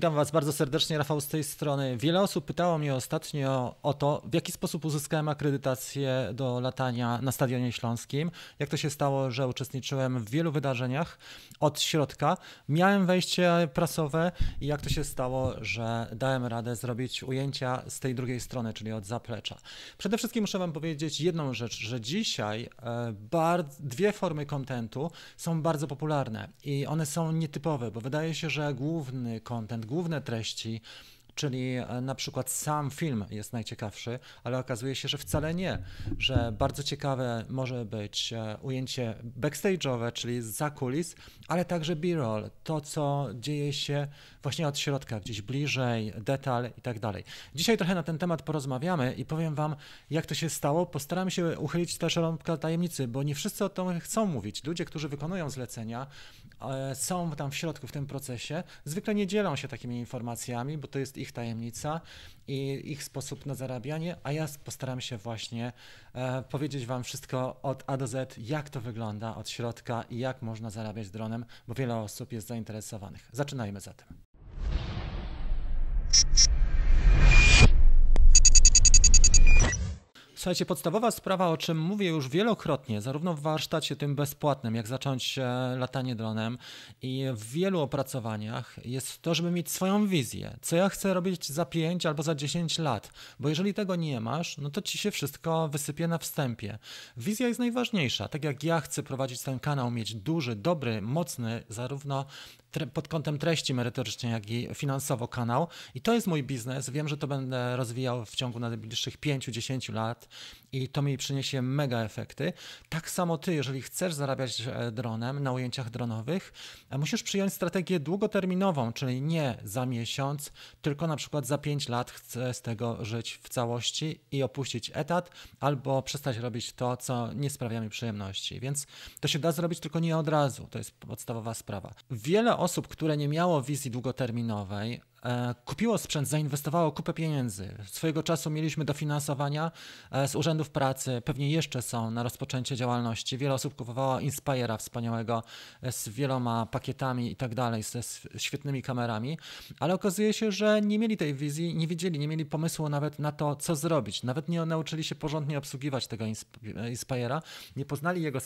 Witam Was bardzo serdecznie, Rafał z tej strony. Wiele osób pytało mnie ostatnio o to, w jaki sposób uzyskałem akredytację do latania na Stadionie Śląskim. Jak to się stało, że uczestniczyłem w wielu wydarzeniach od środka. Miałem wejście prasowe i jak to się stało, że dałem radę zrobić ujęcia z tej drugiej strony, czyli od zaplecza. Przede wszystkim muszę Wam powiedzieć jedną rzecz, że dzisiaj e, dwie formy kontentu są bardzo popularne i one są nietypowe, bo wydaje się, że główny kontent, główne treści, czyli e, na przykład sam film jest najciekawszy, ale okazuje się, że wcale nie, że bardzo ciekawe może być e, ujęcie backstage'owe, czyli za kulis, ale także b-roll, to co dzieje się właśnie od środka, gdzieś bliżej, detal i tak dalej. Dzisiaj trochę na ten temat porozmawiamy i powiem Wam, jak to się stało. Postaram się uchylić też rąbka tajemnicy, bo nie wszyscy o tym chcą mówić. Ludzie, którzy wykonują zlecenia, e, są tam w środku w tym procesie, zwykle nie dzielą się takimi informacjami, bo to jest ich ich tajemnica i ich sposób na zarabianie, a ja postaram się właśnie e, powiedzieć Wam wszystko od A do Z, jak to wygląda od środka i jak można zarabiać dronem, bo wiele osób jest zainteresowanych. Zaczynajmy zatem. Słuchajcie, podstawowa sprawa, o czym mówię już wielokrotnie, zarówno w warsztacie tym bezpłatnym, jak zacząć e, latanie dronem i w wielu opracowaniach jest to, żeby mieć swoją wizję, co ja chcę robić za 5 albo za 10 lat, bo jeżeli tego nie masz, no to ci się wszystko wysypie na wstępie. Wizja jest najważniejsza, tak jak ja chcę prowadzić ten kanał, mieć duży, dobry, mocny, zarówno pod kątem treści merytorycznie, jak i finansowo kanał. I to jest mój biznes. Wiem, że to będę rozwijał w ciągu najbliższych 5-10 lat i to mi przyniesie mega efekty. Tak samo ty, jeżeli chcesz zarabiać e, dronem na ujęciach dronowych, e, musisz przyjąć strategię długoterminową, czyli nie za miesiąc, tylko na przykład za 5 lat chcę z tego żyć w całości i opuścić etat albo przestać robić to, co nie sprawia mi przyjemności. Więc to się da zrobić, tylko nie od razu. To jest podstawowa sprawa. Wiele osób, które nie miało wizji długoterminowej, E, kupiło sprzęt, zainwestowało kupę pieniędzy. Swojego czasu mieliśmy dofinansowania e, z urzędów pracy, pewnie jeszcze są na rozpoczęcie działalności. Wiele osób kupowało Inspira wspaniałego e, z wieloma pakietami i tak dalej, ze świetnymi kamerami, ale okazuje się, że nie mieli tej wizji, nie wiedzieli, nie mieli pomysłu nawet na to, co zrobić. Nawet nie nauczyli się porządnie obsługiwać tego Inspira, nie poznali jego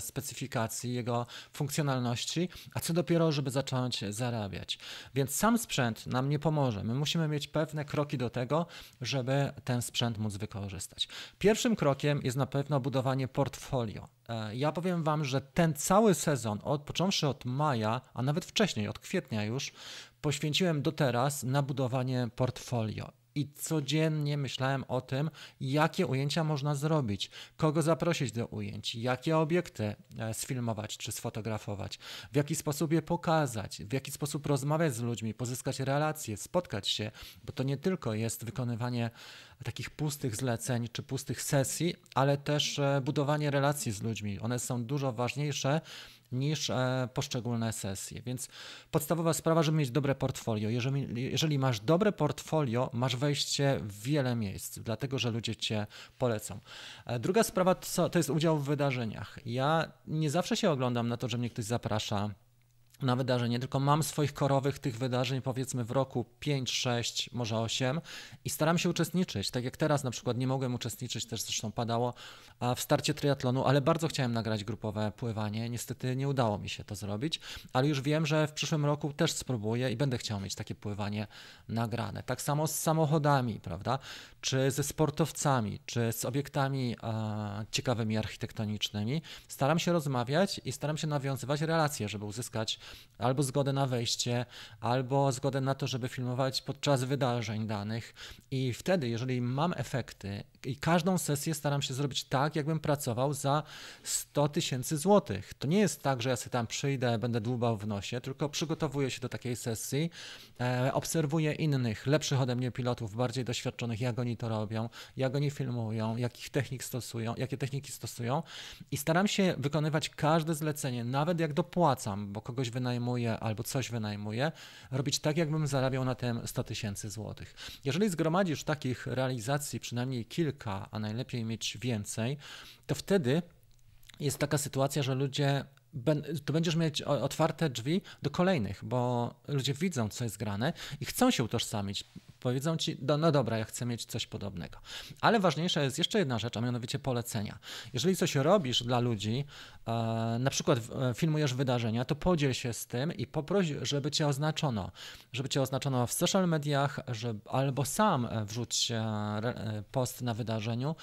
specyfikacji, jego funkcjonalności, a co dopiero, żeby zacząć zarabiać. Więc sam sprzęt nam nie pomoże. My musimy mieć pewne kroki do tego, żeby ten sprzęt móc wykorzystać. Pierwszym krokiem jest na pewno budowanie portfolio. E, ja powiem Wam, że ten cały sezon, od, począwszy od maja, a nawet wcześniej, od kwietnia już, poświęciłem do teraz na budowanie portfolio i codziennie myślałem o tym, jakie ujęcia można zrobić, kogo zaprosić do ujęć, jakie obiekty e, sfilmować czy sfotografować, w jaki sposób je pokazać, w jaki sposób rozmawiać z ludźmi, pozyskać relacje, spotkać się, bo to nie tylko jest wykonywanie takich pustych zleceń czy pustych sesji, ale też e, budowanie relacji z ludźmi. One są dużo ważniejsze niż e, poszczególne sesje. Więc podstawowa sprawa, żeby mieć dobre portfolio. Jeżeli, jeżeli masz dobre portfolio, masz wejście w wiele miejsc, dlatego że ludzie cię polecą. E, druga sprawa to, to jest udział w wydarzeniach. Ja nie zawsze się oglądam na to, że mnie ktoś zaprasza na wydarzenie, tylko mam swoich korowych tych wydarzeń powiedzmy w roku 5, 6, może 8 i staram się uczestniczyć. Tak jak teraz na przykład nie mogłem uczestniczyć, też zresztą padało w starcie triatlonu, ale bardzo chciałem nagrać grupowe pływanie. Niestety nie udało mi się to zrobić, ale już wiem, że w przyszłym roku też spróbuję i będę chciał mieć takie pływanie nagrane. Tak samo z samochodami, prawda? Czy ze sportowcami, czy z obiektami e, ciekawymi architektonicznymi. Staram się rozmawiać i staram się nawiązywać relacje, żeby uzyskać albo zgodę na wejście, albo zgodę na to, żeby filmować podczas wydarzeń danych. I wtedy, jeżeli mam efekty i każdą sesję staram się zrobić tak, jakbym pracował za 100 tysięcy złotych. To nie jest tak, że ja sobie tam przyjdę, będę dłubał w nosie, tylko przygotowuję się do takiej sesji, e, obserwuję innych, lepszych ode mnie pilotów, bardziej doświadczonych, jak oni to robią, jak oni filmują, jakich technik stosują, jakie techniki stosują i staram się wykonywać każde zlecenie, nawet jak dopłacam, bo kogoś wynajmuję albo coś wynajmuję, robić tak, jakbym zarabiał na tym 100 tysięcy złotych. Jeżeli zgromadzisz takich realizacji przynajmniej kilka, a najlepiej mieć więcej, to wtedy jest taka sytuacja, że ludzie to będziesz mieć otwarte drzwi do kolejnych, bo ludzie widzą, co jest grane i chcą się utożsamić. Powiedzą ci, do, no dobra, ja chcę mieć coś podobnego. Ale ważniejsza jest jeszcze jedna rzecz, a mianowicie polecenia. Jeżeli coś robisz dla ludzi, e, na przykład e, filmujesz wydarzenia, to podziel się z tym i poproś, żeby cię oznaczono. Żeby cię oznaczono w social mediach, żeby, albo sam e, wrzuć post na wydarzeniu,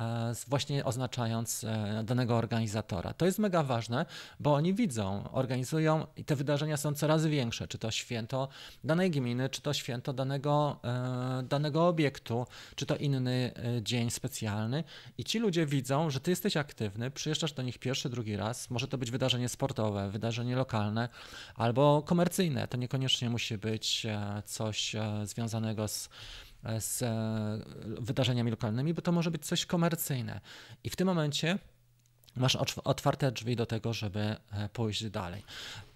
E, właśnie oznaczając e, danego organizatora. To jest mega ważne, bo oni widzą, organizują i te wydarzenia są coraz większe, czy to święto danej gminy, czy to święto danego, e, danego obiektu, czy to inny dzień specjalny i ci ludzie widzą, że ty jesteś aktywny, przyjeżdżasz do nich pierwszy, drugi raz, może to być wydarzenie sportowe, wydarzenie lokalne albo komercyjne, to niekoniecznie musi być coś związanego z E, z e, wydarzeniami lokalnymi, bo to może być coś komercyjne. I w tym momencie masz otwarte drzwi do tego, żeby e, pójść dalej.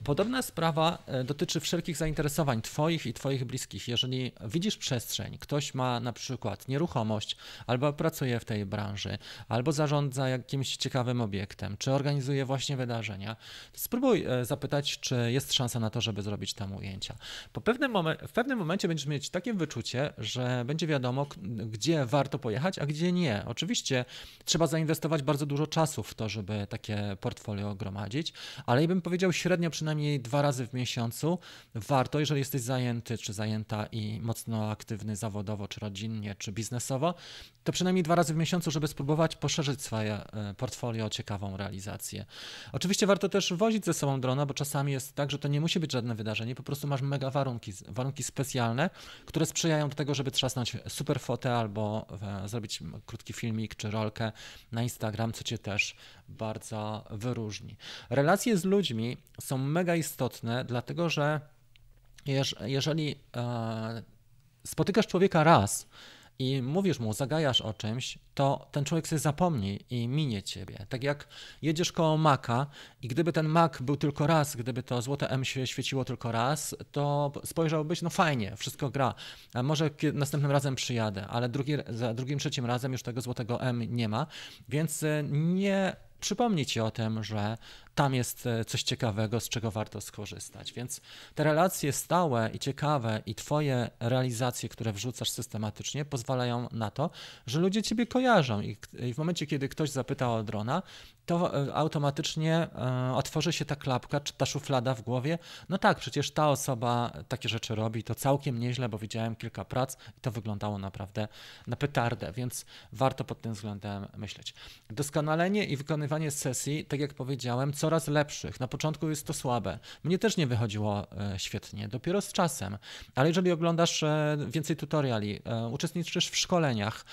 Podobna sprawa e, dotyczy wszelkich zainteresowań Twoich i Twoich bliskich. Jeżeli widzisz przestrzeń, ktoś ma na przykład nieruchomość, albo pracuje w tej branży, albo zarządza jakimś ciekawym obiektem, czy organizuje właśnie wydarzenia, spróbuj e, zapytać, czy jest szansa na to, żeby zrobić tam ujęcia. Po pewnym momen- w pewnym momencie będziesz mieć takie wyczucie, że będzie wiadomo, gdzie warto pojechać, a gdzie nie. Oczywiście trzeba zainwestować bardzo dużo czasu w to, żeby takie portfolio gromadzić, ale ja bym powiedział średnio przy przynajmniej dwa razy w miesiącu. Warto, jeżeli jesteś zajęty czy zajęta i mocno aktywny zawodowo, czy rodzinnie, czy biznesowo, to przynajmniej dwa razy w miesiącu, żeby spróbować poszerzyć swoje e, portfolio o ciekawą realizację. Oczywiście warto też wozić ze sobą drona, bo czasami jest tak, że to nie musi być żadne wydarzenie, po prostu masz mega warunki, warunki specjalne, które sprzyjają do tego, żeby trzasnąć super fotę albo e, zrobić krótki filmik czy rolkę na Instagram, co cię też bardzo wyróżni. Relacje z ludźmi są mega istotne, dlatego że jeżeli e, spotykasz człowieka raz, i mówisz mu, zagajasz o czymś, to ten człowiek sobie zapomni i minie ciebie. Tak jak jedziesz koło maka i gdyby ten mak był tylko raz, gdyby to złote M się świeciło tylko raz, to spojrzałbyś, no fajnie, wszystko gra. A może następnym razem przyjadę, ale drugi, za drugim, trzecim razem już tego złotego M nie ma, więc e, nie przypomnieć ci o tym, że tam jest e, coś ciekawego, z czego warto skorzystać. Więc te relacje stałe i ciekawe i Twoje realizacje, które wrzucasz systematycznie, pozwalają na to, że ludzie Ciebie kojarzą i w momencie, kiedy ktoś zapyta o drona, to e, automatycznie e, otworzy się ta klapka czy ta szuflada w głowie. No tak, przecież ta osoba takie rzeczy robi, to całkiem nieźle, bo widziałem kilka prac i to wyglądało naprawdę na petardę, więc warto pod tym względem myśleć. Doskonalenie i wykonywanie sesji, tak jak powiedziałem, co coraz lepszych. Na początku jest to słabe. Mnie też nie wychodziło e, świetnie, dopiero z czasem. Ale jeżeli oglądasz e, więcej tutoriali, e, uczestniczysz w szkoleniach,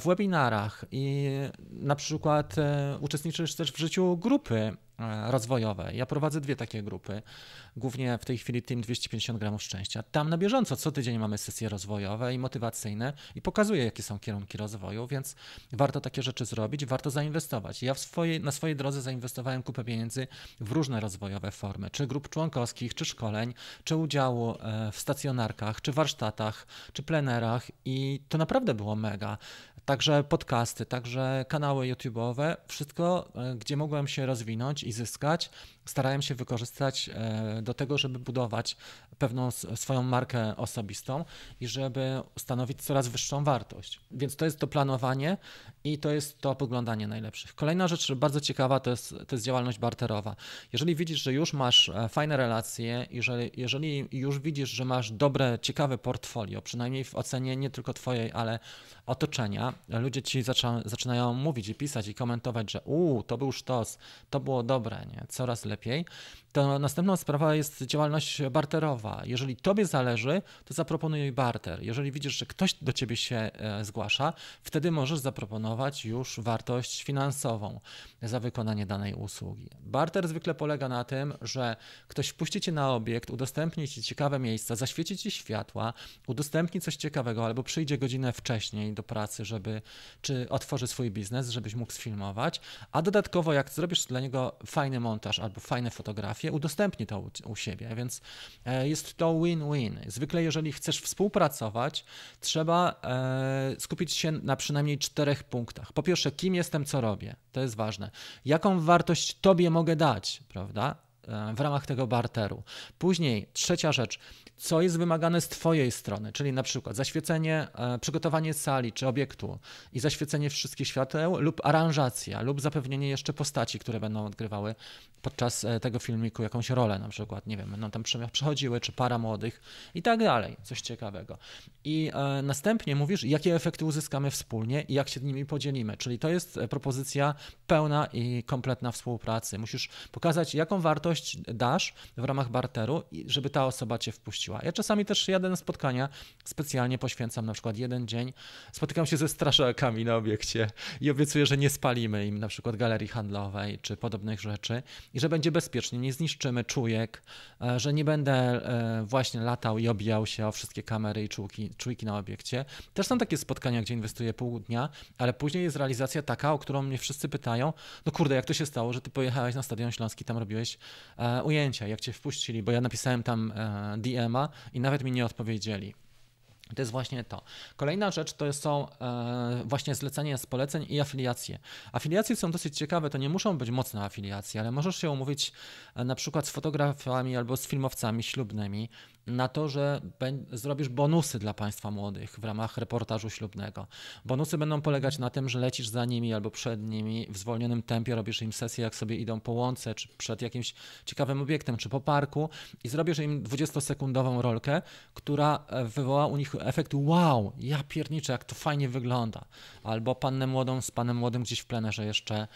w webinarach i na przykład uczestniczysz też w życiu grupy E, rozwojowe. Ja prowadzę dwie takie grupy, głównie w tej chwili Team 250 gramów szczęścia. Tam na bieżąco co tydzień mamy sesje rozwojowe i motywacyjne i pokazuję, jakie są kierunki rozwoju, więc warto takie rzeczy zrobić, warto zainwestować. Ja swojej, na swojej drodze zainwestowałem kupę pieniędzy w różne rozwojowe formy, czy grup członkowskich, czy szkoleń, czy udziału e, w stacjonarkach, czy warsztatach, czy plenerach i to naprawdę było mega. Także podcasty, także kanały YouTube'owe, wszystko, e, gdzie mogłem się rozwinąć i zyskać, starałem się wykorzystać e, do tego, żeby budować pewną swoją markę osobistą i żeby stanowić coraz wyższą wartość. Więc to jest to planowanie i to jest to poglądanie najlepszych. Kolejna rzecz bardzo ciekawa to jest, to jest działalność barterowa. Jeżeli widzisz, że już masz e, fajne relacje, jeżeli, jeżeli już widzisz, że masz dobre, ciekawe portfolio, przynajmniej w ocenie nie tylko twojej, ale otoczenia, ludzie ci zaczynają mówić i pisać i komentować, że u, to był sztos, to było dobre, nie? coraz lepiej lepiej, to następna sprawa jest działalność barterowa. Jeżeli tobie zależy, to zaproponuj barter. Jeżeli widzisz, że ktoś do ciebie się e, zgłasza, wtedy możesz zaproponować już wartość finansową za wykonanie danej usługi. Barter zwykle polega na tym, że ktoś wpuści cię na obiekt, udostępni ci ciekawe miejsca, zaświeci ci światła, udostępni coś ciekawego albo przyjdzie godzinę wcześniej do pracy, żeby czy otworzy swój biznes, żebyś mógł sfilmować, a dodatkowo jak zrobisz dla niego fajny montaż albo fajne fotografie, udostępni to u, u siebie, więc e, jest to win-win. Zwykle, jeżeli chcesz współpracować, trzeba e, skupić się na przynajmniej czterech punktach. Po pierwsze, kim jestem, co robię, to jest ważne. Jaką wartość tobie mogę dać, prawda? E, w ramach tego barteru. Później trzecia rzecz, co jest wymagane z Twojej strony, czyli na przykład zaświecenie, e, przygotowanie sali czy obiektu i zaświecenie wszystkich świateł lub aranżacja lub zapewnienie jeszcze postaci, które będą odgrywały podczas e, tego filmiku jakąś rolę na przykład, nie wiem, będą tam przechodziły czy para młodych i tak dalej, coś ciekawego. I następnie mówisz, jakie efekty uzyskamy wspólnie i jak się nimi podzielimy, czyli to jest propozycja pełna i kompletna współpracy. Musisz pokazać, jaką wartość dasz w ramach barteru, żeby ta osoba cię wpuściła. Ja czasami też jadę na spotkania, specjalnie poświęcam na przykład jeden dzień, spotykam się ze straszakami na obiekcie i obiecuję, że nie spalimy im na przykład galerii handlowej czy podobnych rzeczy i że będzie bezpiecznie, nie zniszczymy czujek, e, że nie będę e, właśnie latał i obijał się o wszystkie kamery i czujki, czujki na obiekcie. Też są takie spotkania, gdzie inwestuję pół dnia, ale później jest realizacja taka, o którą mnie wszyscy pytają, no kurde, jak to się stało, że ty pojechałeś na Stadion Śląski, tam robiłeś e, ujęcia, jak cię wpuścili, bo ja napisałem tam e, DM-a i nawet mi nie odpowiedzieli. To jest właśnie to. Kolejna rzecz to są e, właśnie zlecenia z poleceń i afiliacje. Afiliacje są dosyć ciekawe, to nie muszą być mocne afiliacje, ale możesz się umówić e, na przykład z fotografami albo z filmowcami ślubnymi na to, że zrobisz bonusy dla państwa młodych w ramach reportażu ślubnego. Bonusy będą polegać na tym, że lecisz za nimi albo przed nimi w zwolnionym tempie, robisz im sesję, jak sobie idą po łące, czy przed jakimś ciekawym obiektem, czy po parku i zrobisz im 20-sekundową rolkę, która e, wywoła u nich efekt wow, ja pierniczę, jak to fajnie wygląda. Albo pannę młodą z panem młodym gdzieś w plenerze jeszcze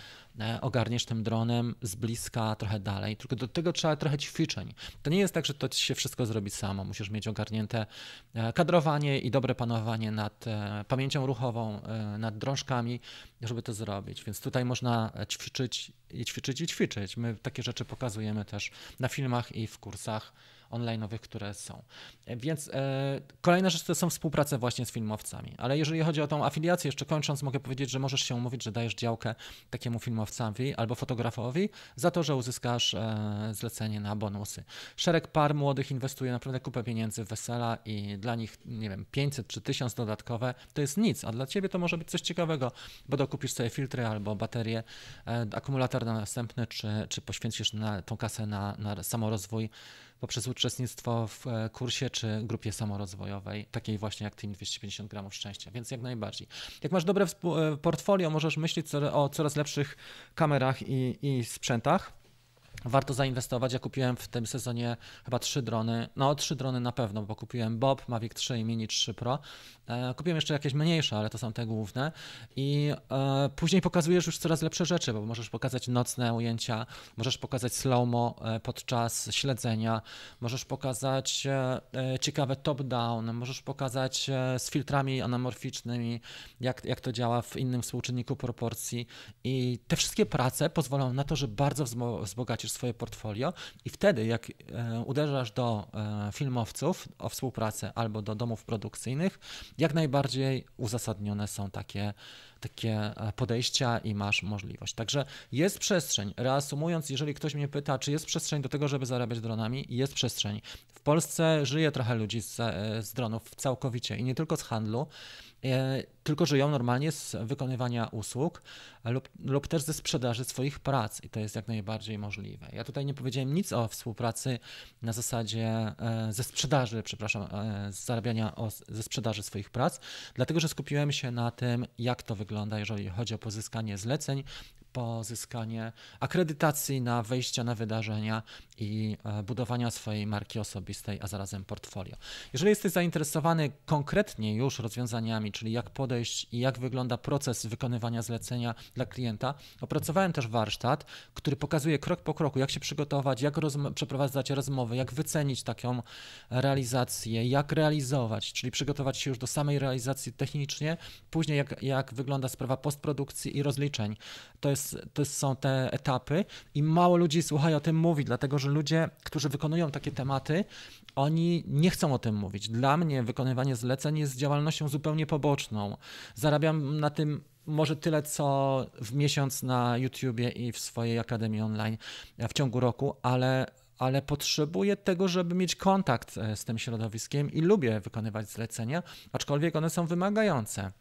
E, ogarniesz tym dronem z bliska trochę dalej, tylko do tego trzeba trochę ćwiczeń. To nie jest tak, że to ci się wszystko zrobi samo, musisz mieć ogarnięte e, kadrowanie i dobre panowanie nad e, pamięcią ruchową, nad drążkami, żeby to zrobić, więc tutaj można ćwiczyć i ćwiczyć i ćwiczyć. My takie rzeczy pokazujemy też na filmach i w kursach online'owych, które są. E, więc e, kolejna rzecz to są współprace właśnie z filmowcami, ale jeżeli chodzi o tą afiliację, jeszcze kończąc, mogę powiedzieć, że możesz się umówić, że dajesz działkę takiemu filmowcowi albo fotografowi za to, że uzyskasz e, zlecenie na bonusy. Szereg par młodych inwestuje naprawdę kupę pieniędzy w wesela i dla nich, nie wiem, 500 czy 1000 dodatkowe to jest nic, a dla ciebie to może być coś ciekawego, bo dokupisz sobie filtry albo baterie, e, akumulator na następny, czy, czy poświęcisz na, tą kasę na, na samorozwój poprzez uczestnictwo w e, kursie czy grupie samorozwojowej, takiej właśnie jak Team 250 gramów szczęścia, więc jak najbardziej. Jak masz dobre e, portfolio, możesz myśleć o coraz lepszych kamerach i, i sprzętach warto zainwestować. Ja kupiłem w tym sezonie chyba trzy drony, no trzy drony na pewno, bo kupiłem Bob, Mavic 3 i Mini 3 Pro. E, kupiłem jeszcze jakieś mniejsze, ale to są te główne i e, później pokazujesz już coraz lepsze rzeczy, bo możesz pokazać nocne ujęcia, możesz pokazać slow-mo e, podczas śledzenia, możesz pokazać ciekawe top-down, możesz pokazać z filtrami anamorficznymi, jak, jak to działa w innym współczynniku proporcji i te wszystkie prace pozwolą na to, że bardzo wzbogacisz swoje portfolio i wtedy, jak e, uderzasz do e, filmowców o współpracę albo do domów produkcyjnych, jak najbardziej uzasadnione są takie, takie e, podejścia i masz możliwość. Także jest przestrzeń. Reasumując, jeżeli ktoś mnie pyta, czy jest przestrzeń do tego, żeby zarabiać dronami, jest przestrzeń. W Polsce żyje trochę ludzi z, z dronów całkowicie i nie tylko z handlu. E, tylko żyją normalnie z wykonywania usług lub, lub też ze sprzedaży swoich prac i to jest jak najbardziej możliwe. Ja tutaj nie powiedziałem nic o współpracy na zasadzie e, ze sprzedaży, przepraszam, e, z zarabiania ze sprzedaży swoich prac, dlatego że skupiłem się na tym, jak to wygląda, jeżeli chodzi o pozyskanie zleceń, pozyskanie akredytacji na wejścia na wydarzenia i e, budowania swojej marki osobistej, a zarazem portfolio. Jeżeli jesteś zainteresowany konkretnie już rozwiązaniami, czyli jak podejść i jak wygląda proces wykonywania zlecenia dla klienta, opracowałem też warsztat, który pokazuje krok po kroku, jak się przygotować, jak rozm przeprowadzać rozmowy, jak wycenić taką realizację, jak realizować, czyli przygotować się już do samej realizacji technicznie, później jak, jak wygląda sprawa postprodukcji i rozliczeń. To jest jest, to są te etapy i mało ludzi słuchaj o tym mówi, dlatego że ludzie, którzy wykonują takie tematy, oni nie chcą o tym mówić. Dla mnie wykonywanie zleceń jest działalnością zupełnie poboczną. Zarabiam na tym może tyle, co w miesiąc na YouTubie i w swojej Akademii Online e, w ciągu roku, ale ale potrzebuję tego, żeby mieć kontakt e, z tym środowiskiem i lubię wykonywać zlecenia, aczkolwiek one są wymagające.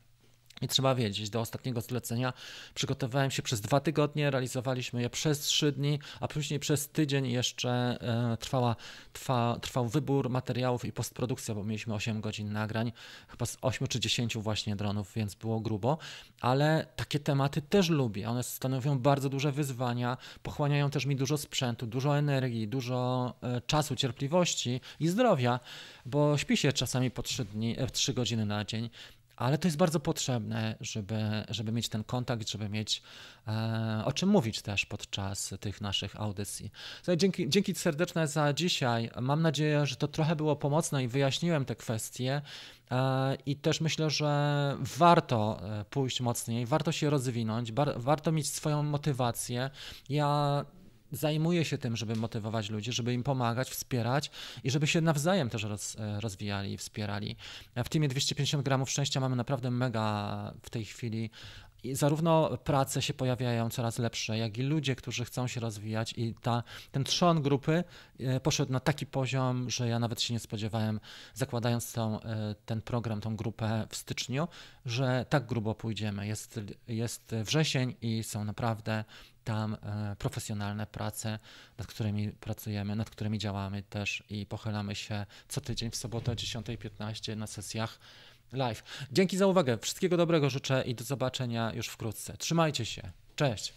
I trzeba wiedzieć, do ostatniego zlecenia przygotowałem się przez dwa tygodnie, realizowaliśmy je przez trzy dni, a później przez tydzień jeszcze e, trwała, trwa, trwał wybór materiałów i postprodukcja, bo mieliśmy 8 godzin nagrań, chyba z 8 czy 10 właśnie dronów, więc było grubo, ale takie tematy też lubię. One stanowią bardzo duże wyzwania, pochłaniają też mi dużo sprzętu, dużo energii, dużo e, czasu, cierpliwości i zdrowia, bo śpi się czasami po 3, dni, 3 e, godziny na dzień ale to jest bardzo potrzebne, żeby, żeby mieć ten kontakt, żeby mieć e, o czym mówić też podczas tych naszych audycji. Słuchaj, dzięki, dzięki serdeczne za dzisiaj. Mam nadzieję, że to trochę było pomocne i wyjaśniłem te kwestie. E, I też myślę, że warto e, pójść mocniej, warto się rozwinąć, bar, warto mieć swoją motywację. Ja zajmuje się tym, żeby motywować ludzi, żeby im pomagać, wspierać i żeby się nawzajem też roz, e, rozwijali i wspierali. W teamie 250 gramów szczęścia mamy naprawdę mega w tej chwili i zarówno prace się pojawiają coraz lepsze, jak i ludzie, którzy chcą się rozwijać, i ta, ten trzon grupy e, poszedł na taki poziom, że ja nawet się nie spodziewałem, zakładając tą, e, ten program, tą grupę w styczniu, że tak grubo pójdziemy. Jest, jest wrzesień i są naprawdę tam e, profesjonalne prace, nad którymi pracujemy, nad którymi działamy też i pochylamy się co tydzień w sobotę o 10.15 na sesjach live. Dzięki za uwagę, wszystkiego dobrego życzę i do zobaczenia już wkrótce. Trzymajcie się, cześć!